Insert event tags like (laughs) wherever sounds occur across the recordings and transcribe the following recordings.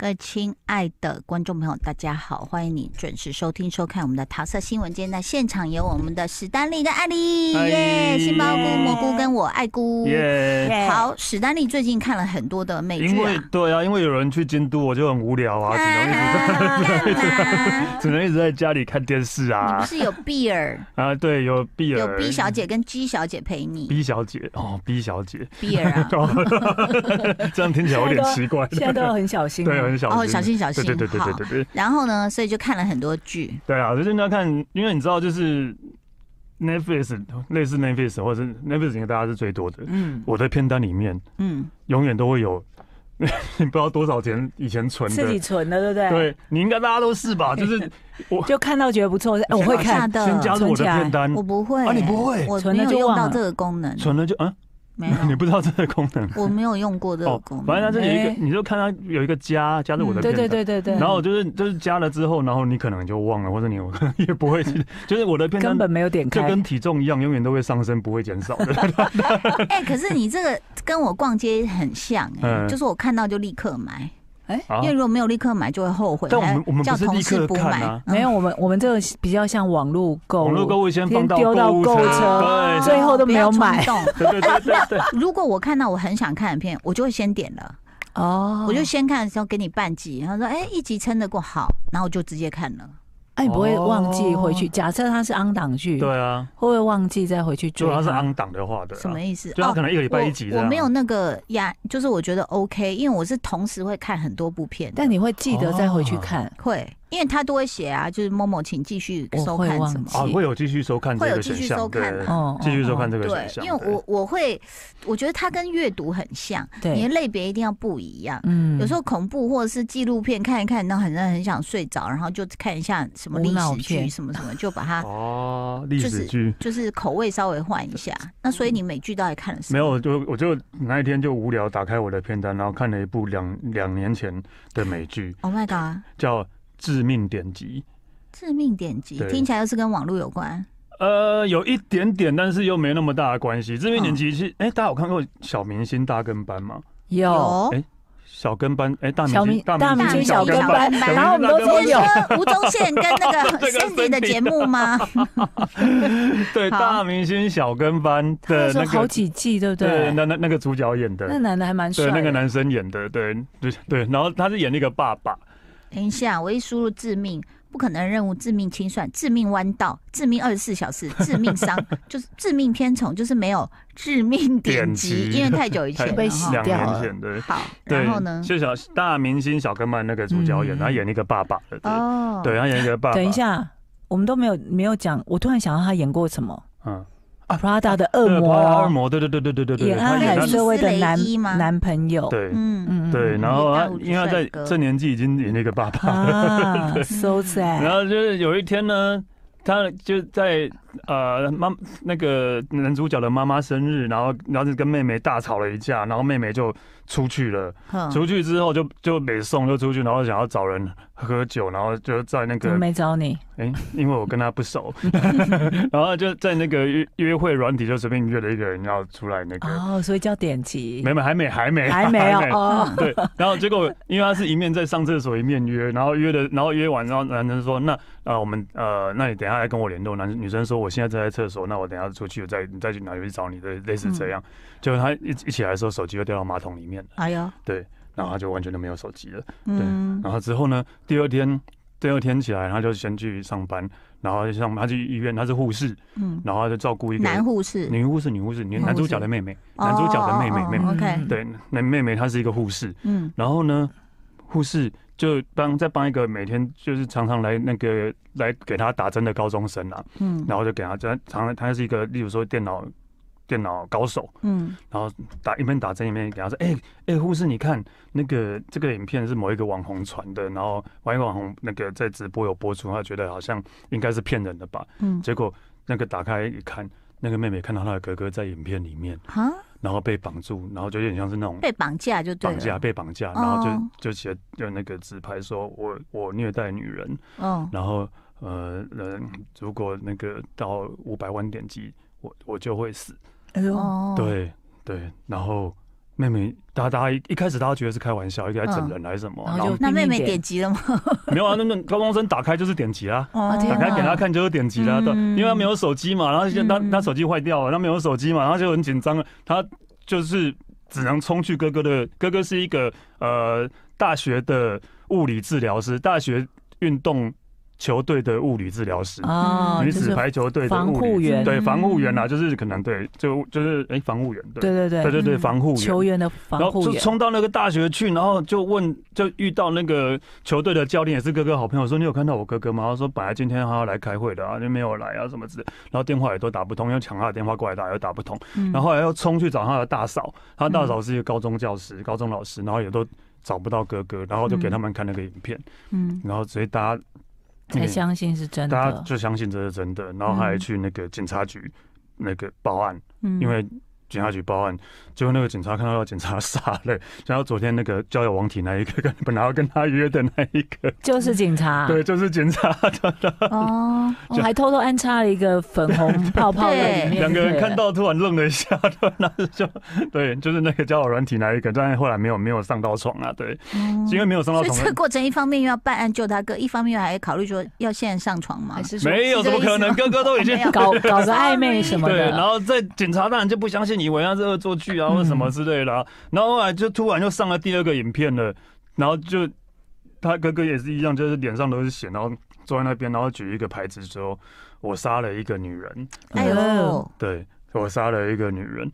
各位亲爱的观众朋友，大家好，欢迎你准时收听收看我们的桃色新闻。今天在现场有我们的史丹利跟艾莉，耶！杏包菇蘑菇跟我爱菇，耶！好，史丹利最近看了很多的美剧啊，对啊，因为有人去监督，我就很无聊啊，只能一直 (laughs) (laughs) 只能一直在家里看电视啊。你不是有碧儿啊？对，有碧儿，有 B 小姐跟 G 小姐陪你。B 小姐哦，B 小姐，碧儿啊，(laughs) 这样听起来有点奇怪。现在都要很小心。对。哦，小心小心，对对对对对对。然后呢，所以就看了很多剧。对啊，就是你要看，因为你知道，就是 Netflix 类似 Netflix 或是 Netflix 应该大家是最多的。嗯，我的片单里面，嗯，永远都会有，(laughs) 你不知道多少钱以前存，的，自己存的，对不对？对，你应该大家都是吧？(laughs) 就是我，就看到觉得不错，我会看，先加入我的片单。我不会啊，你不会，我存了就用到这个功能，存了就嗯。没 (laughs) 有，你不知道这个功能。我没有用过这个功能。反正它这有一个，你就看它有一个加，加入我的。对对对对对。然后就是就是加了之后，然后你可能就忘了，或者你 (laughs) 也不会就是我的。根本没有点开。就跟体重一样，永远都会上升，不会减少的。(laughs) 哎，可是你这个跟我逛街很像哎，就是我看到就立刻买。哎，因为如果没有立刻买，就会后悔。但我们我们不是立刻买，没有我们我们这个比较像网络购物，先丢到购物车，最后都没有买。动。(laughs) 如果我看到我很想看的片，我就会先点了。哦，我就先看的时候给你半集，然后说哎，一集撑得过好，然后我就直接看了。你不会忘记回去？假设他是昂档剧，对啊，会不会忘记再回去追？如果是昂档的话的，什么意思？就他可能一个礼拜一集我没有那个压，就是我觉得 OK，因为我是同时会看很多部片，但你会记得再回去看，会。因为他都会写啊，就是某某，请继续收看什么啊，会有继续收看会有继续收看，哦，继续收看这个选项。对，因为我我会，我觉得它跟阅读很像，对，你的类别一定要不一样。嗯，有时候恐怖或者是纪录片看一看，那很人很想睡着，然后就看一下什么历史剧什么什么，就把它哦，历史剧就是口味稍微换一下。那所以你美剧到底看了什么？没有，就我就那一天就无聊打开我的片单，然后看了一部两两年前的美剧。Oh my god，叫。致命点击，致命点击听起来又是跟网络有关。呃，有一点点，但是又没那么大的关系。致命点击是，哎，大家有看过《小明星大跟班》吗？有。哎，小跟班，哎，大明星，大明星小跟班，然后我们都有说吴宗宪跟那个宪 (laughs) 哥的节目吗？(laughs) 对，大明星小跟班的那个好几季，对不对？那那那个主角演的，那男的还蛮帅，那个男生演的，对，对对，然后他是演那个爸爸。等一下，我一输入“致命”，不可能任务“致命清算”、“致命弯道”、“致命二十四小时”、“致命伤” (laughs) 就是“致命偏宠”，就是没有“致命点击”，因为太久以前 (laughs) 被洗掉了。好，然后呢？是小大明星小跟班那个主角演，他演一个爸爸的哦，对，他演一个爸爸。等一下，我们都没有没有讲，我突然想到他演过什么？嗯。Prada 的恶魔，恶魔，对对对对对对对，他是薇薇的男男朋友，对，嗯嗯对，然后他因为他在这年纪已经也那个爸爸，(laughs) so 了 sad，然后就是有一天呢。他就在呃，妈那个男主角的妈妈生日，然后然后就跟妹妹大吵了一架，然后妹妹就出去了。出去之后就就没送，就出去，然后想要找人喝酒，然后就在那个没找你哎，因为我跟他不熟，(laughs) 然后就在那个约约会软体就随便约了一个人要出来那个哦，所以叫典籍没没还没还没还没哦，对，然后结果因为他是一面在上厕所一面约，然后约的然后约完，然后男生说那。啊，我们呃，那你等一下来跟我联络。男女生说我现在在厕所，那我等下出去再你再去哪里去找你？的，类似这样。就他一一起来的时候，手机就掉到马桶里面了。哎呀，对，然后就完全都没有手机了。嗯，然后之后呢？第二天，第二天起来，他就先去上班，然后就上他去医院，他是护士。嗯，然后就照顾一个男护士、女护士、女护士，女男主角的妹妹，男主角的妹妹，妹妹。对，那妹妹她是一个护士。嗯，然后呢，护士。就帮再帮一个每天就是常常来那个来给他打针的高中生啊，嗯，然后就给他这常他是一个例如说电脑电脑高手，嗯，然后打一边打针一边给他说，哎哎护士你看那个这个影片是某一个网红传的，然后因为网红那个在直播有播出，他觉得好像应该是骗人的吧，嗯，结果那个打开一看，那个妹妹看到她的哥哥在影片里面啊。然后被绑住，然后就有点像是那种被绑架就绑架被绑架，然后就就写用那个纸牌说，我我虐待女人，嗯，然后呃，如果那个到五百万点击，我我就会死，哎呦，对对，然后。妹妹，大家大家一一开始大家觉得是开玩笑，一个来整人还是什么？然后那妹妹点击了吗？(laughs) 没有啊，那那高中生打开就是点击啊，打开给他看就是点击了的，因为他没有手机嘛，然后就他他手机坏掉了，他没有手机嘛，然后就很紧张了，他就是只能冲去哥哥的，哥哥是一个呃大学的物理治疗师，大学运动。球队的物理治疗师啊，女子排球队的防护员，对防护员啊，就是可能对，就就是哎防护员对对对对对对防护球员的防护员，就冲到那个大学去，然后就问，就遇到那个球队的教练，也是哥哥好朋友，说你有看到我哥哥吗？他说本来今天还要来开会的啊，就没有来啊什么类，然后电话也都打不通，要抢他的电话过来打又打不通，然后来又冲去找他的大嫂，他大嫂是一个高中教师，高中老师，然后也都找不到哥哥，然后就给他们看那个影片，嗯，然后所以大家。才相信是真的，大家就相信这是真的，然后还去那个警察局那个报案，因为。警察局报案，结果那个警察看到要警察傻了。然 (laughs) 后昨天那个交友网体那一个，跟本来要跟他约的那一个，就是警察，(laughs) 对，就是警察。哦，(laughs) 我还偷偷安插了一个粉红泡泡在里面，两个人看到突然愣了一下，然后就对，就是那个交友软体那一个，但是后来没有没有上到床啊，对，因为没有上到床。这过程一方面又要办案救他哥，一方面还考虑说要现在上床吗？没有什么可能，哥哥都已经搞搞个暧昧什么的，然后在警察当然就不相信。以为他是恶作剧啊，或什么之类的，然后后来就突然就上了第二个影片了，然后就他哥哥也是一样，就是脸上都是血，然后坐在那边，然后举一个牌子说：“我杀了一个女人。”哎呦，对我杀了一个女人，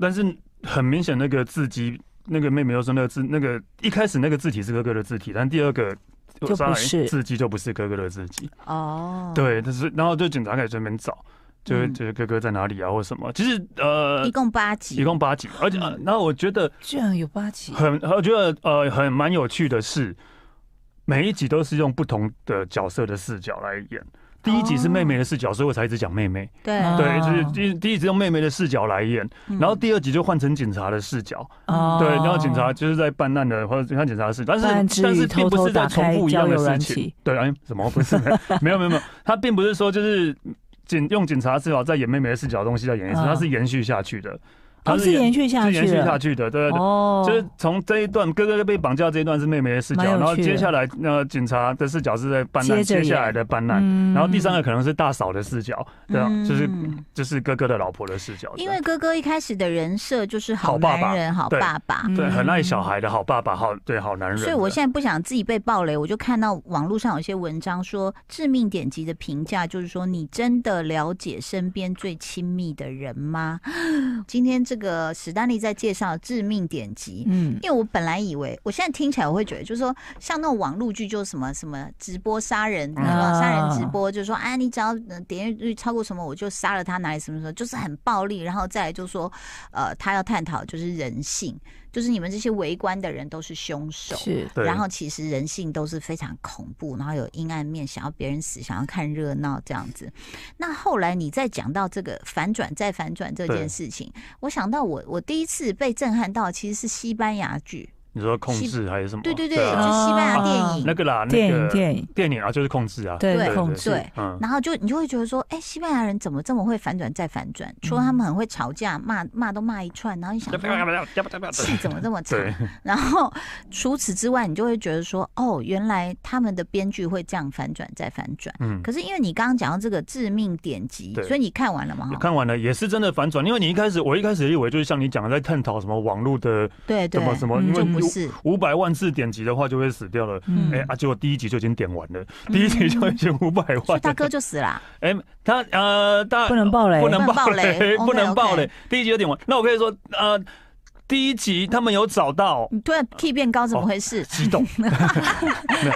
但是很明显那个字迹，那个妹妹又说那个字，那个一开始那个字体是哥哥的字体，但第二个就不是字迹，就不是哥哥的字迹哦。对，但是，然后就警察以随便找。就就是哥哥在哪里啊，或者什么？其实呃，一共八集，一共八集，而且然后我觉得居然有八集，很我觉得呃很蛮有趣的是，每一集都是用不同的角色的视角来演。第一集是妹妹的视角，所以我才一直讲妹妹，对对，就是第第一集用妹妹的视角来演，然后第二集就换成警察的视角，哦，对，然后警察就是在办案的或者看警察是，但是但是并不是在重复一样的事情，对哎，什么不是？没有没有没有，他并不是说就是。警用警察视角在演妹妹的视角的东西，在演一次，它是延续下去的。是延续下去延续下去的，对对对，就是从这一段哥哥被绑架这一段是妹妹的视角，然后接下来个警察的视角是在接下来的办案，然后第三个可能是大嫂的视角，对，就是就是哥哥的老婆的视角。因为哥哥一开始的人设就是好男人、好爸爸，对，很爱小孩的好爸爸、好对好男人。所以我现在不想自己被暴雷，我就看到网络上有些文章说致命点击的评价，就是说你真的了解身边最亲密的人吗？(gasps) 今天这。个史丹利在介绍《致命典籍》，嗯，因为我本来以为，我现在听起来我会觉得，就是说像那种网络剧，就什么什么直播杀人，什么杀人直播，就是说啊，你只要点击率超过什么，我就杀了他哪里什么什么，就是很暴力，然后再来就说，呃，他要探讨就是人性。就是你们这些围观的人都是凶手，是，然后其实人性都是非常恐怖，然后有阴暗面，想要别人死，想要看热闹这样子。那后来你再讲到这个反转再反转这件事情，我想到我我第一次被震撼到，其实是西班牙剧。你说控制还是什么？对对对，就西班牙电影那个啦，电影电影电影啊，就是控制啊，对控制。然后就你就会觉得说，哎，西班牙人怎么这么会反转再反转？除了他们很会吵架骂骂都骂一串，然后你想 (laughs) 气怎么这么长？然后除此之外，你就会觉得说，哦，原来他们的编剧会这样反转再反转。嗯，可是因为你刚刚讲到这个致命典籍，所以你看完了吗？看完了，也是真的反转。因为你一开始我一开始以为就是像你讲的在探讨什么网络的对什么什么，因为。是五百万字点击的话就会死掉了。哎，啊，结果第一集就已经点完了，第一集就已经五百万。大哥就死了。哎，他呃他不能爆雷，不能爆雷，不能爆雷。第一集就点完，那我可以说呃，第一集他们有找到。突然 key 变高，怎么回事？激动。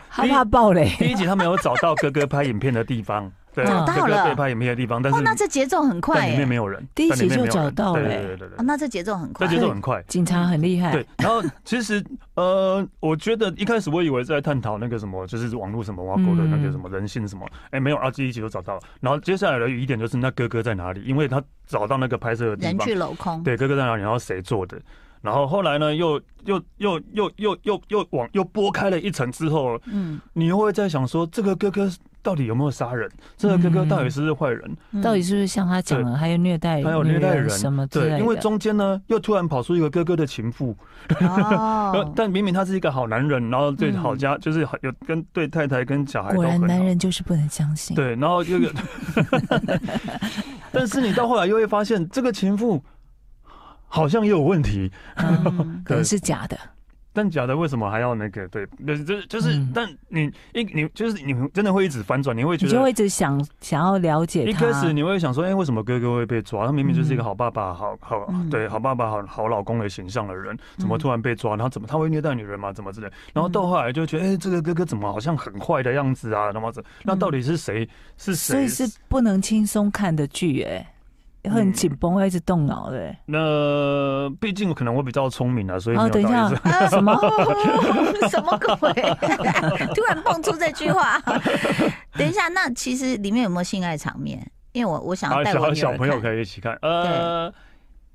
害 (laughs) 怕爆雷。第一集他们有找到哥哥拍影片的地方。找到了，可拍里面地方，但是那这节奏很快，里面没有人，第一集就找到了，对对对对，那这节奏很快，节奏很快，警察很厉害。对，然后其实呃，我觉得一开始我以为在探讨那个什么，就是网络什么挖沟的那个什么人性什么，哎，没有，啊，第一集就找到了，然后接下来的疑点就是那哥哥在哪里？因为他找到那个拍摄的地方人去楼空，对，哥哥在哪里？然后谁做的？然后后来呢，又又又又又又又往又拨开了一层之后，嗯，你又会在想说这个哥哥。到底有没有杀人？这个哥哥到底是不是坏人？到底是不是像他讲的，还有虐待？还有虐待人什么？对，因为中间呢又突然跑出一个哥哥的情妇，(laughs) 但明明他是一个好男人，然后对好家就是有跟对太太跟小孩。果然男人就是不能相信。对，然后又，(laughs) 但是你到后来又会发现这个情妇好像也有问题，(laughs) 可能是假的。但假的为什么还要那个？对，就是就是。但你一你就是你真的会一直反转，你会觉得你就会一直想想要了解一开始你会想说，哎，为什么哥哥会被抓？他明明就是一个好爸爸，好好对，好爸爸，好好老公的形象的人，怎么突然被抓？然后怎么他会虐待女人吗？怎么之类？然后到后来就觉得，哎，这个哥哥怎么好像很坏的样子啊？那么子，那到底是谁？是谁？所以是不能轻松看的剧，哎。很紧绷，要一直动脑的。那毕竟我可能我比较聪明啊，所以。好，等一下，(laughs) 什么 (laughs) 什么鬼？(laughs) 突然蹦出这句话。等一下，那其实里面有没有性爱场面？因为我我想要带我小小朋友可以一起看。呃，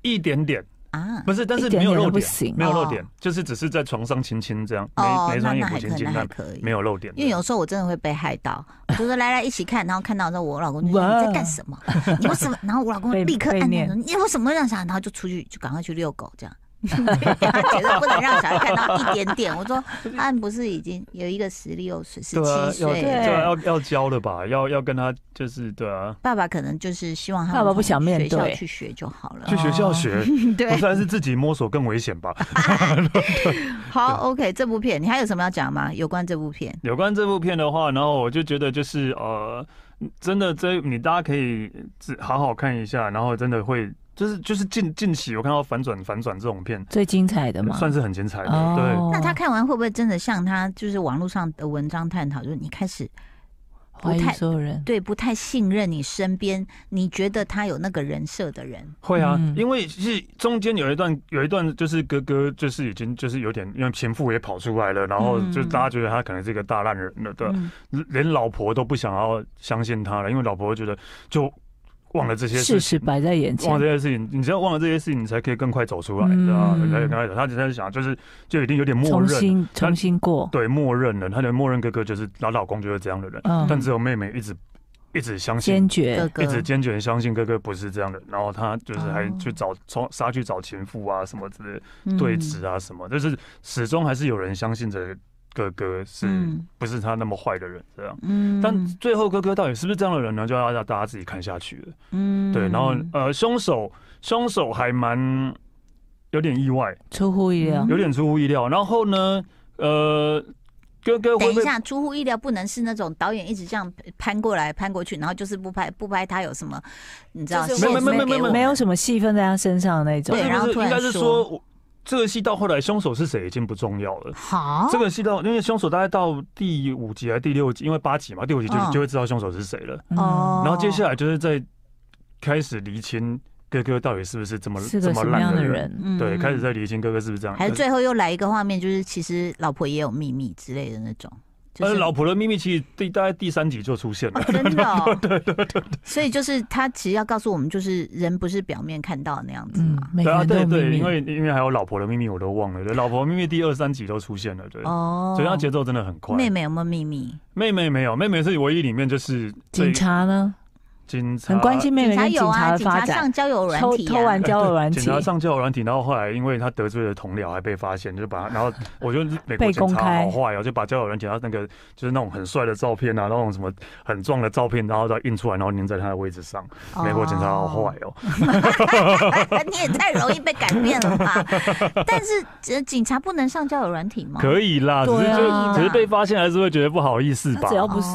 一点点。啊，不是，但是没有漏点，没有漏点，就是只是在床上亲亲这样，没没穿衣服轻可看，没有漏点。因为有时候我真的会被害到，(laughs) 就是来来一起看，然后看到后，我老公就在干什么，你为什么？然后我老公 (laughs) 立刻按住说，你为什么这样？然后就出去就赶快去遛狗这样。绝对 (laughs) 不能让小孩看到一点点。我说，他不是已经有一个十六岁、十七岁，要要教的吧？要要跟他，就是对啊。爸爸可能就是希望他爸爸不想面对去学就好了，去学校学。(laughs) 对，还是自己摸索更危险吧。(laughs) 好，OK，这部片你还有什么要讲吗？有关这部片？有关这部片的话，然后我就觉得就是呃，真的，这你大家可以自好好看一下，然后真的会。就是就是近近期我看到反转反转这种片最精彩的嘛，算是很精彩的。对，那他看完会不会真的像他就是网络上的文章探讨，就是你开始怀疑所有人，对，不太信任你身边，你觉得他有那个人设的人会啊，因为是中间有一段有一段就是哥哥就是已经就是有点因为前夫也跑出来了，然后就大家觉得他可能是一个大烂人了的，连老婆都不想要相信他了，因为老婆觉得就。忘了这些事实摆在眼前，忘了这些事情，你只要忘了这些事情，你才可以更快走出来，你知他他他，他就开想，就是就已经有点默认，重新重新过，对，默认了，他就默认哥哥就是他老公就是这样的人，但只有妹妹一直一直相信，坚决一直坚决相信哥哥不是这样的，然后他就是还去找从杀去找情妇啊什么之类对峙啊什么，但是始终还是有人相信着。哥哥是不是他那么坏的人这样？但最后哥哥到底是不是这样的人呢？就要让大家自己看下去了。嗯，对。然后呃，凶手凶手还蛮有点意外，出乎意料，有点出乎意料。然后呢，呃，哥哥等一下，出乎意料不能是那种导演一直这样攀过来攀过去，然后就是不拍不拍他有什么，你知道，没有没有没有没有什么戏份在他身上的那种，对，然后应该是说。这个戏到后来凶手是谁已经不重要了。好，这个戏到因为凶手大概到第五集还是第六集，因为八集嘛，第五集就就会知道凶手是谁了。哦，然后接下来就是在开始厘清哥哥到底是不是这么这么烂的人，对，开始在厘清哥哥是不是这样。还有最后又来一个画面，就是其实老婆也有秘密之类的那种。呃，老婆的秘密其实第大概第三集就出现了，真的，(laughs) 对对对。所以就是他其实要告诉我们，就是人不是表面看到那样子嘛。对啊，对对，因为因为还有老婆的秘密，我都忘了。对，老婆秘密第二三集都出现了，对。哦，所以他节奏真的很快。妹妹有没有秘密？妹妹没有，妹妹是唯一里面就是警察呢。警察有啊，警察上交友软体，偷偷完 (laughs) 交友软体，然后后来因为他得罪了同僚，还被发现，就把他，然后我觉得美国警察好坏哦，就把交友软体他那个就是那种很帅的照片啊，那种什么很壮的照片，然后再印出来，然后粘在他的位置上。美国警察好坏哦，(laughs) 你也太容易被改变了吧？(laughs) 但是警察不能上交友软体吗？可以啦，只是只是被发现还是会觉得不好意思吧？只要不是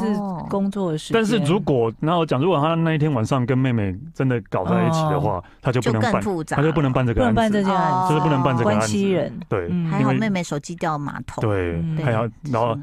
工作的事。但是如果那我讲，如果他。那一天晚上跟妹妹真的搞在一起的话，他就不能办，他就不能办这个案子，不能办这个，就是不能办这个案子。关系人，对，还好妹妹手机掉马桶，对，还好，然后。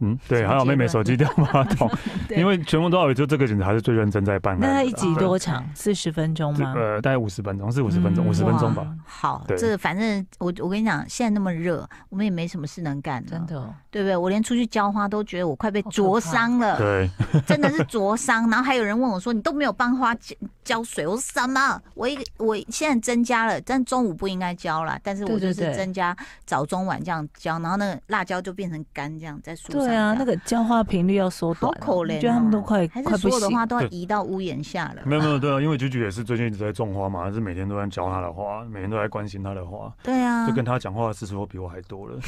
嗯，对，还有妹妹手机掉马桶，因为全部都少位就这个警察还是最认真在办。那一集多长？四十分钟吗？呃，大概五十分钟，是五十分钟，五十分钟吧。好，这反正我我跟你讲，现在那么热，我们也没什么事能干，真的，对不对？我连出去浇花都觉得我快被灼伤了，对，(laughs) 真的是灼伤。然后还有人问我说：“你都没有帮花浇浇水？”我说：“什么？我一我现在增加了，但中午不应该浇了，但是我就是增加早中晚这样浇，然后那个辣椒就变成干这样在。”对啊，那个浇花频率要缩短，好可怜，得他们都快快不行，所有的花都要移到屋檐下了。没有没有，对啊，因为菊菊也是最近一直在种花嘛，还是每天都在浇他的花，每天都在关心他的花。对啊，就跟他讲话次数比我还多了，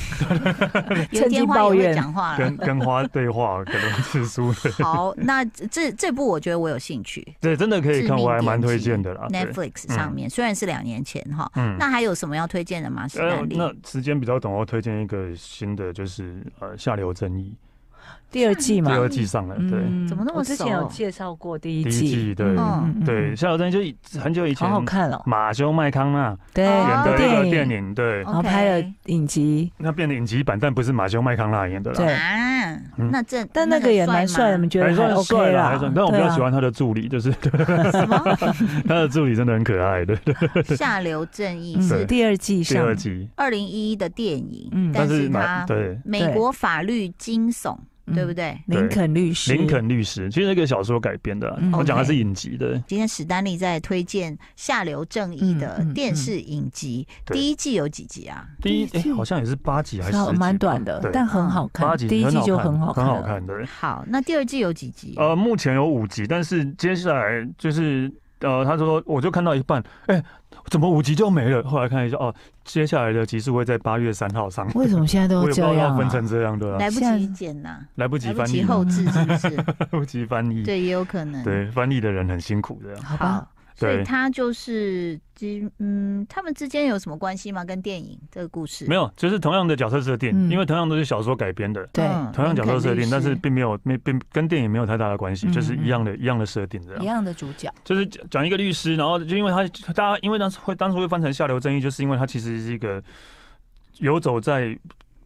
(laughs) 也经抱怨，跟跟花对话可能是输了。好，那这这部我觉得我有兴趣，对，真的可以看，我还蛮推荐的啦。Netflix 上面虽然是两年前哈，嗯，那还有什么要推荐的吗？是那时间比较短，我推荐一个新的，就是呃下流。争议第二季嘛，第二季上了，对，怎么那么我之前有介绍过第一季，对，对，夏洛丹就很久以前好好看了，马修麦康纳对演的电影，电影对，然后拍了影集，那变的影集版，但不是马修麦康纳演的了，对。那这，但那个也蛮帅，你们觉得？蛮帅啦，还帅。但我比较喜欢他的助理，就是 (laughs) 他的助理真的很可爱，对对。下流正义是第二季，第二季二零一一的电影，但是对，美国法律惊悚。对不对？林肯律师，林肯律师，其实那个小说改编的，我讲的是影集的。今天史丹利在推荐《下流正义》的电视影集，第一季有几集啊？第一季好像也是八集还是？哦，蛮短的，但很好看。八集，第一季就很好看，很好看的。好，那第二季有几集？呃，目前有五集，但是接下来就是。呃，他说，我就看到一半，哎，怎么五集就没了？后来看一下，哦，接下来的集数会在八月三号上。为什么现在都这样？分成这样的，来不及剪呐，来不及翻译，后置是不是？(laughs) 来不及翻译，对，也有可能。对，翻译的人很辛苦的。好好。所以他就是，嗯，他们之间有什么关系吗？跟电影这个故事？没有，就是同样的角色设定，因为同样都是小说改编的，对，同样角色设定，但是并没有没并跟电影没有太大的关系，就是一样的一样的设定这样，一样的主角，就是讲一个律师，然后就因为他大家因为当时会当时会翻成下流正义，就是因为他其实是一个游走在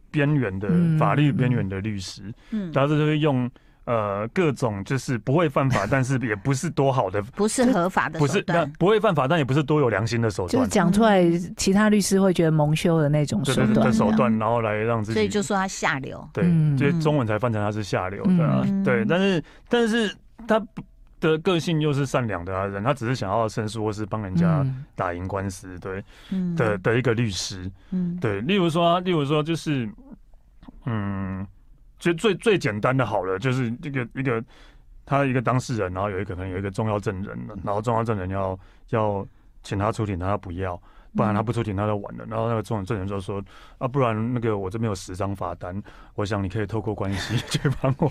边缘的法律边缘的律师，嗯，然后就是用。呃，各种就是不会犯法，(laughs) 但是也不是多好的，不是合法的，不是，那不会犯法，但也不是多有良心的手段，就讲出来其他律师会觉得蒙羞的那种手段，手段，然后来让自己，所以就说他下流，对，所以中文才翻成他是下流的，啊对，但是但是他的个性又是善良的人，他只是想要申诉或是帮人家打赢官司，对的的一个律师，嗯，对，例如说，例如说就是，嗯。实最最简单的好了，就是一个一个他一个当事人，然后有一个可能有一个重要证人，然后重要证人要要请他出庭，他不要，不然他不出庭他就完了。然后那个重要证人就说：，啊，不然那个我这边有十张罚单，我想你可以透过关系 (laughs) 去帮我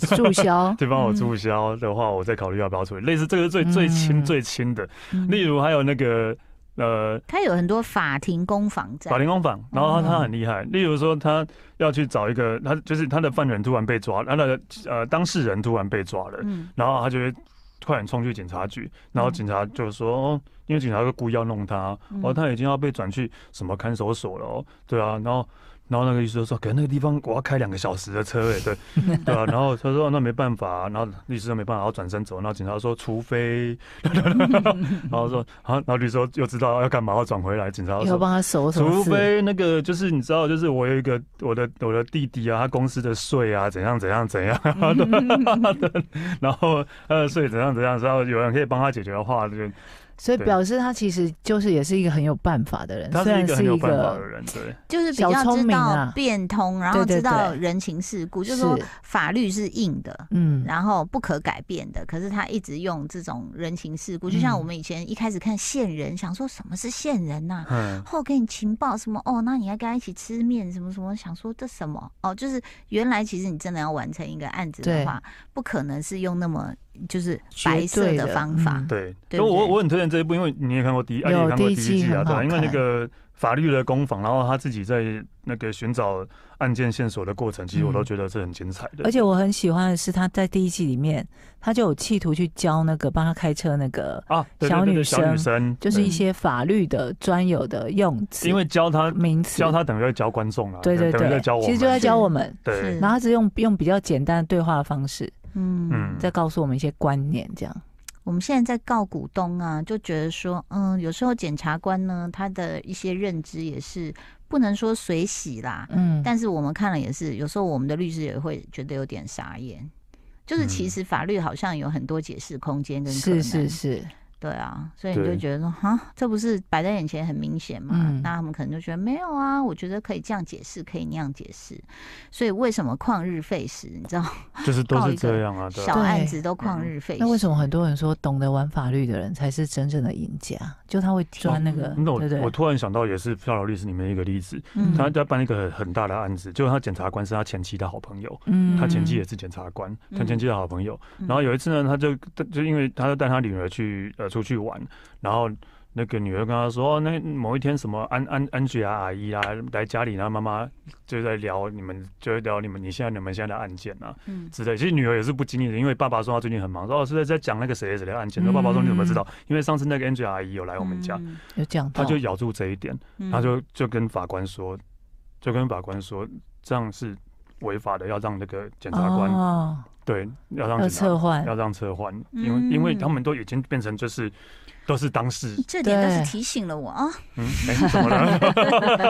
注销，(laughs) 去帮我注销的话，我再考虑要不要出理。类似这个最最轻最轻的，例如还有那个。呃，他有很多法庭公房法庭公房，然后他他很厉害。例如说，他要去找一个，他就是他的犯人突然被抓他的呃当事人突然被抓了，然后他就会快点冲去警察局。然后警察就是说，因为警察故意要弄他，哦，他已经要被转去什么看守所了。对啊，然后。然后那个律师就说：“可那个地方我要开两个小时的车哎，对 (laughs) 对啊。”然后他说：“那没办法。”然后律师就没办法，然后转身走。然后警察说：“除非……” (laughs) 然后说：“好。”然后律师又知道要干嘛，要转回来。警察说：“要帮他守什除非那个就是你知道，就是我有一个我的我的弟弟啊，他公司的税啊怎样怎样怎样，(laughs) 然后的税怎样怎样，然后有人可以帮他解决的话就。所以表示他其实就是也是一个很有办法的人，他是一个很有办法的人，对，就是比较知道变通，然后知道人情世故。就是说法律是硬的，嗯，然后不可改变的，可是他一直用这种人情世故。就像我们以前一开始看线人，想说什么是线人呐？嗯，后给你情报什么？哦，那你还跟他一起吃面什么什么？想说这什么？哦，就是原来其实你真的要完成一个案子的话，不可能是用那么就是白色的方法。对，所以我我很推荐。这一部，因为你也看过第一，我也看过第一季啊，因为那个法律的攻防，然后他自己在那个寻找案件线索的过程，其实我都觉得是很精彩的。而且我很喜欢的是，他在第一季里面，他就有企图去教那个帮他开车那个啊小女生，就是一些法律的专有的用词，因为教他名词，教他等于在教观众啊，对对对，其实就在教我们，对。然后他是用用比较简单的对话的方式，嗯嗯，在告诉我们一些观念，这样。我们现在在告股东啊，就觉得说，嗯，有时候检察官呢，他的一些认知也是不能说随喜啦，嗯，但是我们看了也是，有时候我们的律师也会觉得有点傻眼，就是其实法律好像有很多解释空间跟困难。是是是。对啊，所以你就觉得说，哈，这不是摆在眼前很明显吗？那他们可能就觉得没有啊，我觉得可以这样解释，可以那样解释。所以为什么旷日费时？你知道，就是都是这样啊，小案子都旷日费时。那为什么很多人说懂得玩法律的人才是真正的赢家？就他会钻那个。那我我突然想到，也是漂流律师里面一个例子，他在办一个很大的案子，就他检察官是他前妻的好朋友，嗯，他前妻也是检察官，他前妻的好朋友。然后有一次呢，他就就因为他就带他女儿去。出去玩，然后那个女儿跟他说，那某一天什么安安安吉拉阿姨啊来家里，然后妈妈就在聊你们，就在聊你们，你现在你们现在的案件啊，嗯，之类。其实女儿也是不经意的，因为爸爸说他最近很忙，然后是在在讲那个谁谁的案件。然后爸爸说你怎么知道？因为上次那个安吉拉阿姨有来我们家，有讲，他就咬住这一点，他就就跟法官说，就跟法官说这样是违法的，要让那个检察官。对，要让要让撤换，因为因为他们都已经变成就是。都是当事，(laughs) 这点倒是提醒了我啊。嗯，怎么了？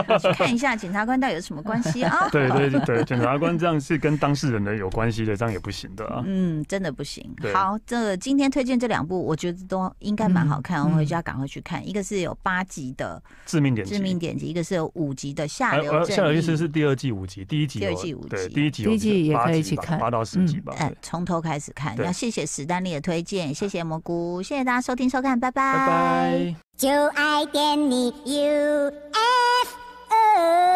(laughs) 去看一下检察官到底有什么关系啊？(laughs) 对对对，检察官这样是跟当事人的有关系的，这样也不行的啊。嗯，真的不行。好，这今天推荐这两部，我觉得都应该蛮好看，我回家赶快去看。一个是有八集的《致命点致命点击；一个是有五集的《下流》。下流意思是第二季五集，第一集。第二季五集，第一集。第一季也可以去看，八到十集吧。哎，从头开始看。要谢谢史丹利的推荐，谢谢蘑菇，谢谢大家收听收看，拜拜。拜拜。就爱点你 UFO。